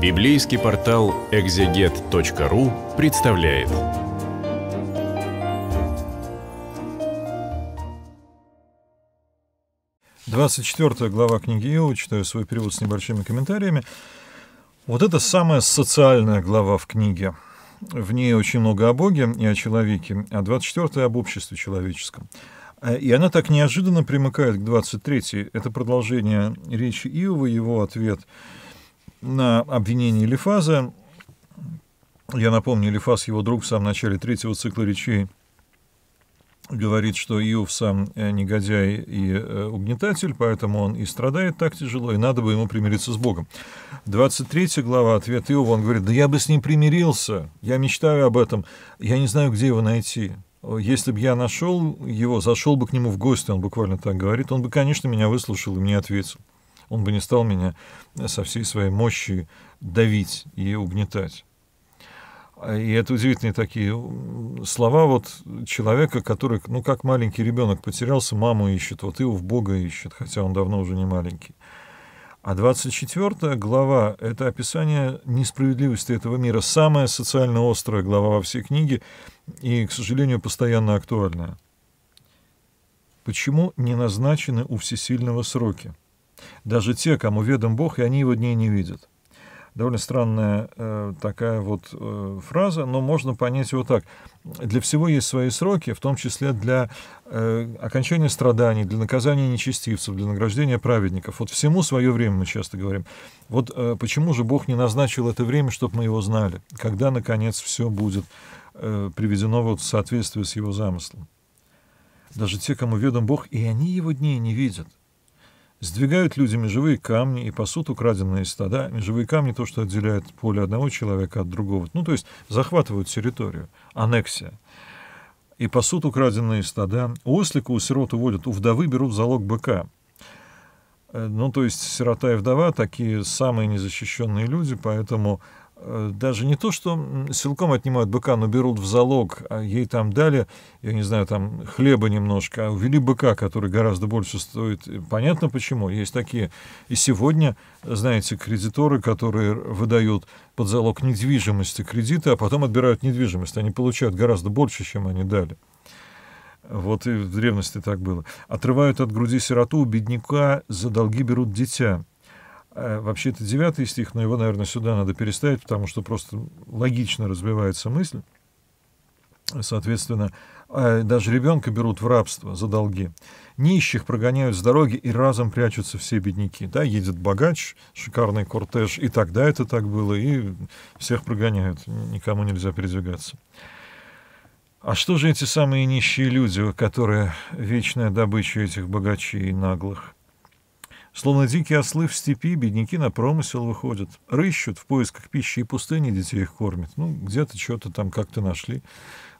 Библейский портал экзегет.ру представляет. Двадцать четвертая глава книги Иова, читаю свой перевод с небольшими комментариями. Вот это самая социальная глава в книге. В ней очень много о Боге и о человеке, а 24-я об обществе человеческом. И она так неожиданно примыкает к 23-й. Это продолжение речи Иова, его ответ — на обвинение Лифаза. Я напомню, Лифаз, его друг, в самом начале третьего цикла речей говорит, что Иов сам э, негодяй и э, угнетатель, поэтому он и страдает так тяжело, и надо бы ему примириться с Богом. 23 глава, ответ Иова, он говорит, да я бы с ним примирился, я мечтаю об этом, я не знаю, где его найти. Если бы я нашел его, зашел бы к нему в гости, он буквально так говорит, он бы, конечно, меня выслушал и мне ответил он бы не стал меня со всей своей мощью давить и угнетать. А, и это удивительные такие слова вот человека, который, ну, как маленький ребенок потерялся, маму ищет, вот его в Бога ищет, хотя он давно уже не маленький. А 24 глава — это описание несправедливости этого мира, самая социально острая глава во всей книге и, к сожалению, постоянно актуальная. Почему не назначены у всесильного сроки? Даже те, кому ведом Бог, и они его дней не видят. Довольно странная э, такая вот э, фраза, но можно понять его так. Для всего есть свои сроки, в том числе для э, окончания страданий, для наказания нечестивцев, для награждения праведников. Вот всему свое время мы часто говорим. Вот э, почему же Бог не назначил это время, чтобы мы его знали, когда, наконец, все будет э, приведено вот в соответствие с его замыслом. Даже те, кому ведом Бог, и они его дней не видят. Сдвигают люди межевые камни и пасут украденные стада. Межевые камни — то, что отделяет поле одного человека от другого. Ну, то есть захватывают территорию. Аннексия. И пасут украденные стада. Ослика у сирот уводят, у вдовы берут залог быка. Э, ну, то есть сирота и вдова — такие самые незащищенные люди, поэтому Э, даже не то, что силком отнимают быка, но берут в залог, а ей там дали, я не знаю, там хлеба немножко, а увели быка, который гораздо больше стоит. Понятно почему. Есть такие. И сегодня, знаете, кредиторы, которые выдают под залог недвижимости кредиты, а потом отбирают недвижимость. Они получают гораздо больше, чем они дали. Вот и в древности так было. Отрывают от груди сироту, у бедняка за долги берут дитя. Э, вообще-то девятый стих, но его, наверное, сюда надо переставить, потому что просто логично развивается мысль. Соответственно, э, даже ребенка берут в рабство за долги. Нищих прогоняют с дороги и разом прячутся все бедняки. Да, едет богач, шикарный кортеж, и тогда это так было, и всех прогоняют, никому нельзя передвигаться. А что же эти самые нищие люди, которые вечная добыча этих богачей и наглых? Словно дикие ослы в степи, бедняки на промысел выходят, рыщут в поисках пищи и пустыни, детей их кормят. Ну, где-то что-то там как-то нашли,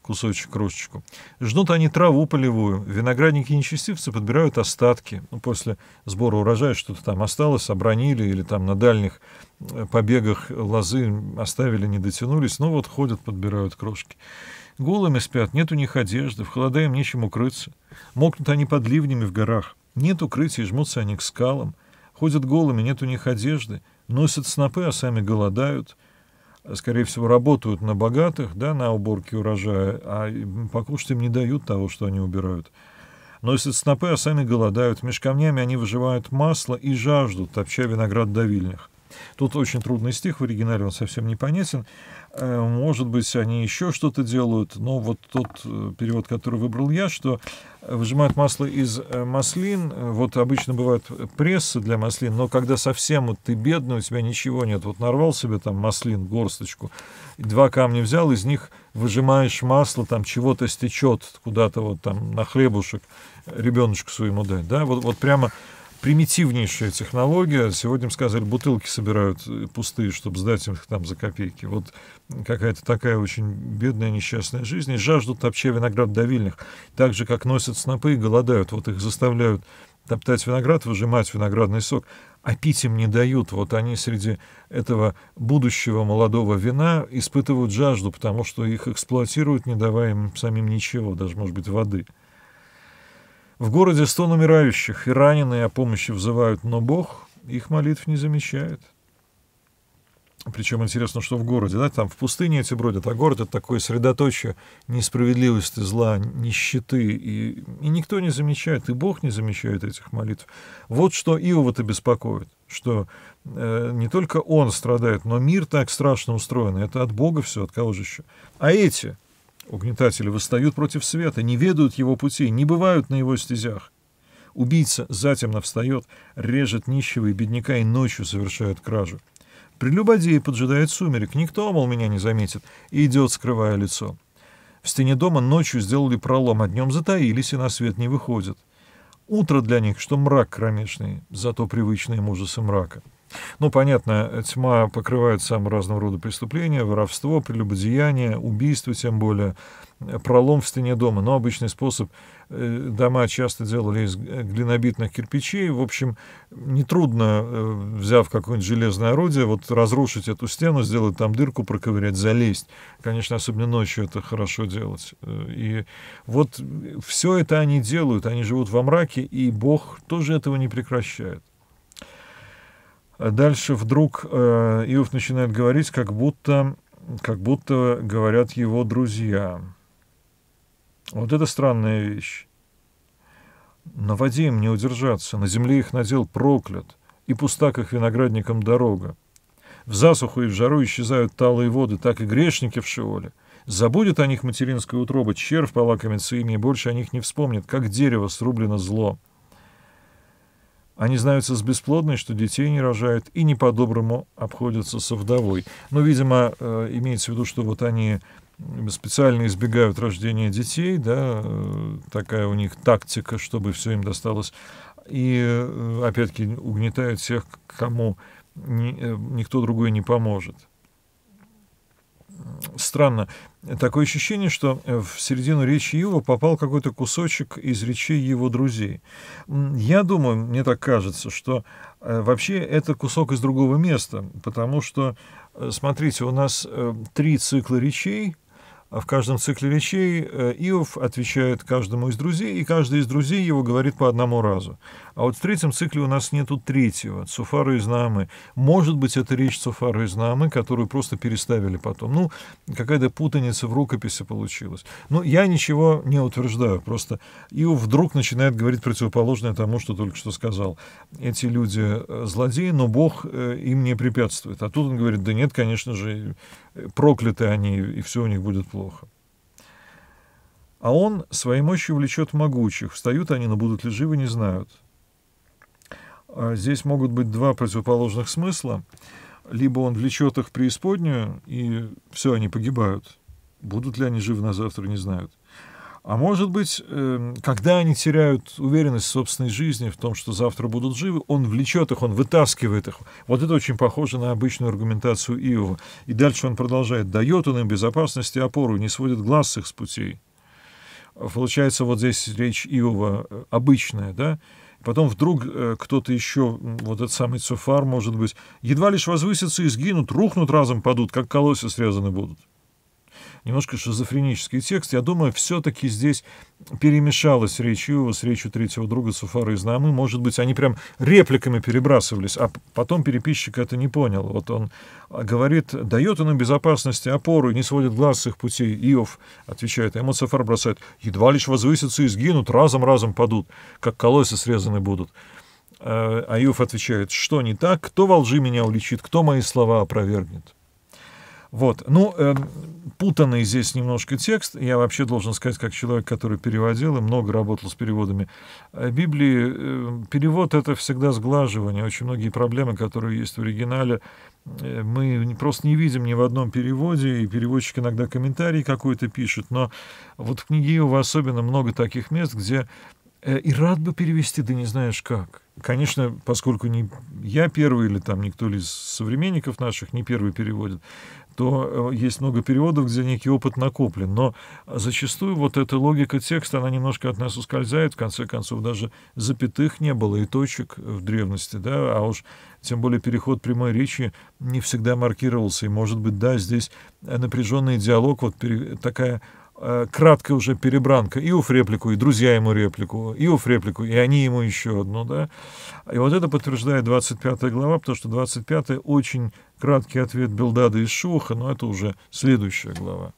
кусочек, крошечку. Жнут они траву полевую, виноградники и нечестивцы подбирают остатки. Ну, после сбора урожая что-то там осталось, обронили или там на дальних э, побегах лозы оставили, не дотянулись. Ну, вот ходят, подбирают крошки. Голыми спят, нет у них одежды, в холода им нечем укрыться. Мокнут они под ливнями в горах. Нет укрытий, жмутся они к скалам, ходят голыми, нет у них одежды, носят снопы, а сами голодают, скорее всего, работают на богатых, да, на уборке урожая, а покушать им не дают того, что они убирают. Носят снопы, а сами голодают, меж камнями они выживают масло и жаждут, топча виноград до вильных. Тут очень трудный стих, в оригинале он совсем непонятен. Э, может быть, они еще что-то делают, но вот тот э, перевод, который выбрал я, что э, выжимают масло из маслин, вот обычно бывают прессы для маслин, но когда совсем вот ты бедный, у тебя ничего нет, вот нарвал себе там маслин, горсточку, два камня взял, из них выжимаешь масло, там чего-то стечет куда-то вот там на хлебушек ребеночку своему дать, да, вот, вот прямо примитивнейшая технология. Сегодня сказали, бутылки собирают э, пустые, чтобы сдать их там за копейки. Вот какая-то такая очень бедная, несчастная жизнь. И жаждут топча виноград давильных, Так же, как носят снопы и голодают. Вот их заставляют топтать виноград, выжимать виноградный сок. А пить им не дают. Вот они среди этого будущего молодого вина испытывают жажду, потому что их эксплуатируют, не давая им самим ничего, даже, может быть, воды. В городе сто умирающих, и раненые о помощи взывают, но Бог их молитв не замечает. Причем интересно, что в городе, да, там в пустыне эти бродят, а город — это такое средоточие несправедливости, зла, нищеты, и, и никто не замечает, и Бог не замечает этих молитв. Вот что Иова-то беспокоит, что э, не только он страдает, но мир так страшно устроен, это от Бога все, от кого же еще. А эти — Угнетатели восстают против света, не ведают его пути, не бывают на его стезях. Убийца затемно встает, режет нищего и бедняка и ночью совершает кражу. Прелюбодей поджидает сумерек, никто, мол, меня не заметит, и идет, скрывая лицо. В стене дома ночью сделали пролом, а днем затаились и на свет не выходят. Утро для них, что мрак кромешный, зато привычные им мрака. Ну, понятно, тьма покрывает самым разного рода преступления, воровство, прелюбодеяние, убийство тем более, пролом в стене дома. Но обычный способ э, дома часто делали из э, глинобитных кирпичей. В общем, нетрудно, э, взяв какое-нибудь железное орудие, вот разрушить эту стену, сделать там дырку, проковырять, залезть. Конечно, особенно ночью это хорошо делать. И вот все это они делают, они живут во мраке, и Бог тоже этого не прекращает. Дальше вдруг э, Иов начинает говорить, как будто, как будто говорят его друзья. Вот это странная вещь. На воде им не удержаться, на земле их надел проклят, и пуста, как виноградникам, дорога. В засуху и в жару исчезают талые воды, так и грешники в Шиоле. Забудет о них материнская утроба, червь полакомится ими, и больше о них не вспомнит, как дерево срублено зло. Они знаются с бесплодной, что детей не рожают и не по-доброму обходятся со вдовой. Но, видимо, э, имеется в виду, что вот они специально избегают рождения детей, да, э, такая у них тактика, чтобы все им досталось. И, э, опять-таки, угнетают всех, кому никто другой не поможет странно. Такое ощущение, что э, в середину речи Ива попал какой-то кусочек из речей его друзей. Я думаю, мне так кажется, что э, вообще это кусок из другого места, потому что, э, смотрите, у нас три цикла речей, а в каждом цикле речей Иов отвечает каждому из друзей, и каждый из друзей его говорит по одному разу. А вот в третьем цикле у нас нету третьего, Цуфару из Наамы. Может быть, это речь Цуфару из Наамы, которую просто переставили потом. Ну, какая-то путаница в рукописи получилась. Но ну, я ничего не утверждаю, просто Ио вдруг начинает говорить противоположное тому, что только что сказал. Эти люди э, злодеи, но Бог э, им не препятствует. А тут он говорит, да нет, конечно же, прокляты они, и все у них будет плохо. А он своей мощью влечет могучих. Встают они, но будут ли живы, не знают. А здесь могут быть два противоположных смысла. Либо он влечет их в преисподнюю, и все, они погибают. Будут ли они живы на завтра, не знают. А может быть, эм, когда они теряют уверенность в собственной жизни, в том, что завтра будут живы, он влечет их, он вытаскивает их. Вот это очень похоже на обычную аргументацию Иова. И дальше он продолжает. «Дает он им безопасность и опору, не сводит глаз с их с путей». Получается, вот здесь речь Иова э, обычная, да? Потом вдруг э, кто-то еще, вот этот самый Цуфар, может быть, едва лишь возвысится и сгинут, рухнут разом, падут, как колосья срезаны будут немножко шизофренический текст. Я думаю, все-таки здесь перемешалась речь его с речью третьего друга Суфара из Намы. Может быть, они прям репликами перебрасывались, а потом переписчик это не понял. Вот он а, говорит, дает он им безопасности опору и не сводит глаз с их путей. Иов отвечает, а ему Суфар бросает, едва лишь возвысятся и сгинут, разом-разом падут, как колосы срезаны будут. А, а Иов отвечает, что не так, кто во лжи меня уличит, кто мои слова опровергнет. Вот. Ну, э, путанный здесь немножко текст. Я вообще должен сказать, как человек, который переводил и много работал с переводами э, Библии, э, перевод — это всегда сглаживание. Очень многие проблемы, которые есть в оригинале, э, мы просто не видим ни в одном переводе, и переводчик иногда комментарий какой-то пишет, но вот в книге Иова особенно много таких мест, где Э, и рад бы перевести, да не знаешь как. Конечно, поскольку не я первый или там никто из современников наших не первый переводит, то э, есть много переводов, где некий опыт накоплен. Но зачастую вот эта логика текста, она немножко от нас ускользает. В конце концов, даже запятых не было и точек в древности, да, а уж тем более переход прямой речи не всегда маркировался. И, может быть, да, здесь э, напряженный диалог, вот такая Э, краткая уже перебранка и у Фреплику, и друзья ему реплику, и у Фреплику, и они ему еще одну, да. И вот это подтверждает 25 глава, потому что 25 очень краткий ответ Белдада и Шуха, но это уже следующая глава.